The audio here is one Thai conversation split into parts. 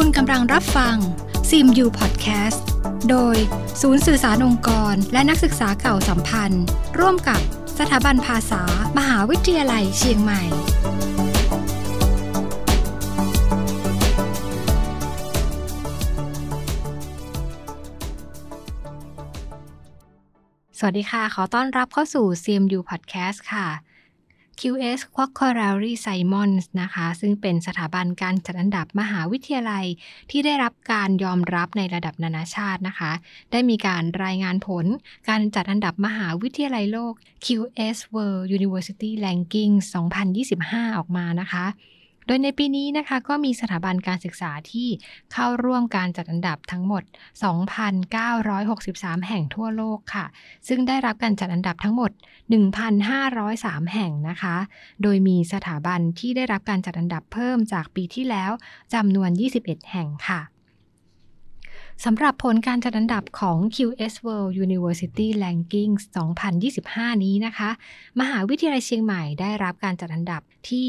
คุณกำลังรับฟังซีมยูพอดแคสต์โดยศูนย์สื่อสารองค์กรและนักศึกษาเก่าสัมพันธ์ ร่วมกับสถาบันภาษามหาวิทยาลัยเชียงใหม่ สวัสดีค่ะ ขอต้อนรับเข้าสู่ซีมยูพอดแคสต์ค่ะ QS q u a c q u a r i Simons นะคะ ซึ่งเป็นสถาบันการจัดอันดับมหาวิทยาลัย ที่ได้รับการยอมรับในระดับนานาชาตินะคะ ได้มีการรายงานผล การจัดอันดับมหาวิทยาลัยโลก QS World University Ranking 2025 ออกมานะคะโดยในปีนี้นะคะก็มีสถาบันการศึกษาที่เข้าร่วมการจัดอันดับทั้งหมด 2,963 แห่งทั่วโลกค่ะ ซึ่งได้รับการจัดอันดับทั้งหมด 1,503 แห่งนะคะ โดยมีสถาบันที่ได้รับการจัดอันดับเพิ่มจากปีที่แล้วจำนวน 21 แห่งค่ะสำหรับผลการจัดอันดับของ QS World University Rankings 2025 นี้นะคะ มหาวิทยาลัยเชียงใหม่ได้รับการจัดอันดับที่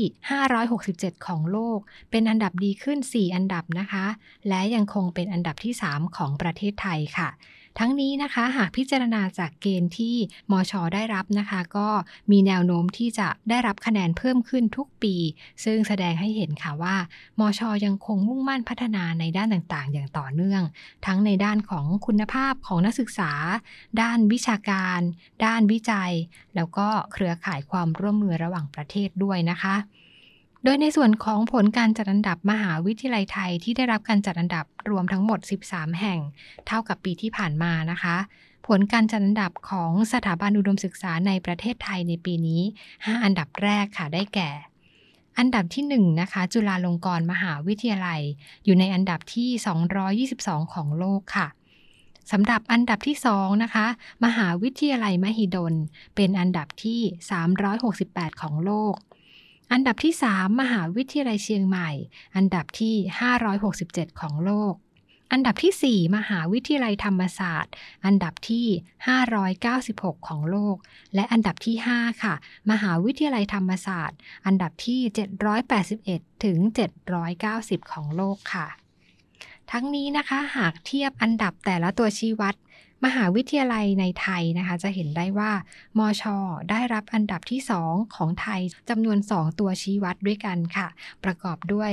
567 ของโลก เป็นอันดับดีขึ้น 4 อันดับนะคะ และยังคงเป็นอันดับที่ 3 ของประเทศไทยค่ะทั้งนี้นะคะหากพิจารณาจากเกณฑ์ที่มอชได้รับนะคะ ก็มีแนวโน้มที่จะได้รับคะแนนเพิ่มขึ้นทุกปี ซึ่งแสดงให้เห็นค่ะว่ามอชยังคงมุ่งมั่นพัฒนาในด้านต่างๆ อย่างต่อเนื่อง ทั้งในด้านของคุณภาพของนักศึกษา ด้านวิชาการ ด้านวิจัย แล้วก็เครือข่ายความร่วมมือระหว่างประเทศด้วยนะคะโดยในส่วนของผลการจัดอันดับมหาวิทยาลัยไทยที่ได้รับการจัดอันดับรวมทั้งหมด 13 แห่ง เท่ากับปีที่ผ่านมานะคะ ผลการจัดอันดับของสถาบันอุดมศึกษาในประเทศไทยในปีนี้ 5 อันดับแรกค่ะ ได้แก่ อันดับที่ 1นนะคะจุฬาลงกรณ์มหาวิทยาลัย อยู่ในอันดับที่ 222 ของโลกค่ะ สำหรับอันดับที่ 2 นะคะ มหาวิทยาลัยมหิดลเป็นอันดับที่ 368 ของโลกอันดับที่3มหาวิทยาลัยเชียงใหม่ อันดับที่ 567 ของโลก อันดับที่4มหาวิทยาลัยธรรมศาสตร์ อันดับที่ 596 ของโลก และอันดับที่ 5 ค่ะ มหาวิทยาลัยธรรมศาสตร์ อันดับที่ 781ถึง790 ของโลกค่ะทั้งนี้นะคะ หากเทียบอันดับแต่ละตัวชี้วัด มหาวิทยาลัยในไทยนะคะ จะเห็นได้ว่า มช ได้รับอันดับที่ 2 ของไทยจำนวน 2 ตัวชี้วัดด้วยกันค่ะ ประกอบด้วย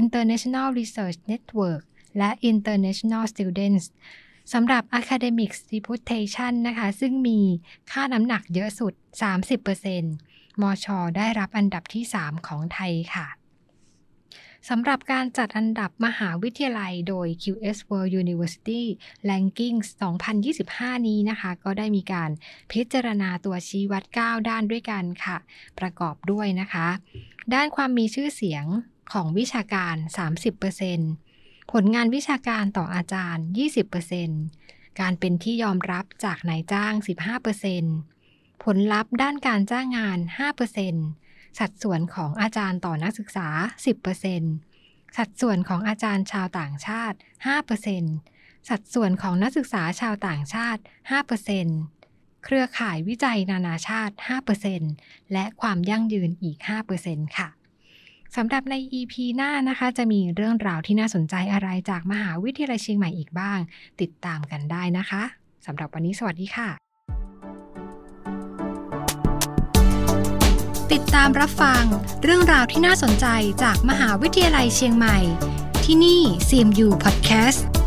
International Research Network และ International Students สำหรับ Academic Reputation นะคะ ซึ่งมีค่าน้ำหนักเยอะสุด 30%มช ได้รับอันดับที่ 3 ของไทยค่ะสำหรับการจัดอันดับมหาวิทยาลัยโดย QS World University Rankings 2025 นี้นะคะ ก็ได้มีการพิจารณาตัวชี้วัด 9 ด้านด้วยกันค่ะ ประกอบด้วยนะคะ ด้านความมีชื่อเสียงของวิชาการ 30%ผลงานวิชาการต่ออาจารย์ 20%การเป็นที่ยอมรับจากนายจ้าง 15%ผลลัพธ์ด้านการจ้างงาน 5%สัดส่วนของอาจารย์ต่อนักศึกษา 10%สัดส่วนของอาจารย์ชาวต่างชาติ 5%สัดส่วนของนักศึกษาชาวต่างชาติ 5%เครือข่ายวิจัยนานาชาติ 5%และความยั่งยืนอีก5%ค่ะ สำหรับใน EP หน้านะคะจะมีเรื่องราวที่น่าสนใจอะไรจากมหาวิทยาลัยเชียงใหม่อีกบ้าง ติดตามกันได้นะคะ สำหรับวันนี้สวัสดีค่ะติดตามรับฟังเรื่องราวที่น่าสนใจจากมหาวิทยาลัยเชียงใหม่ ที่นี่ CMU Podcast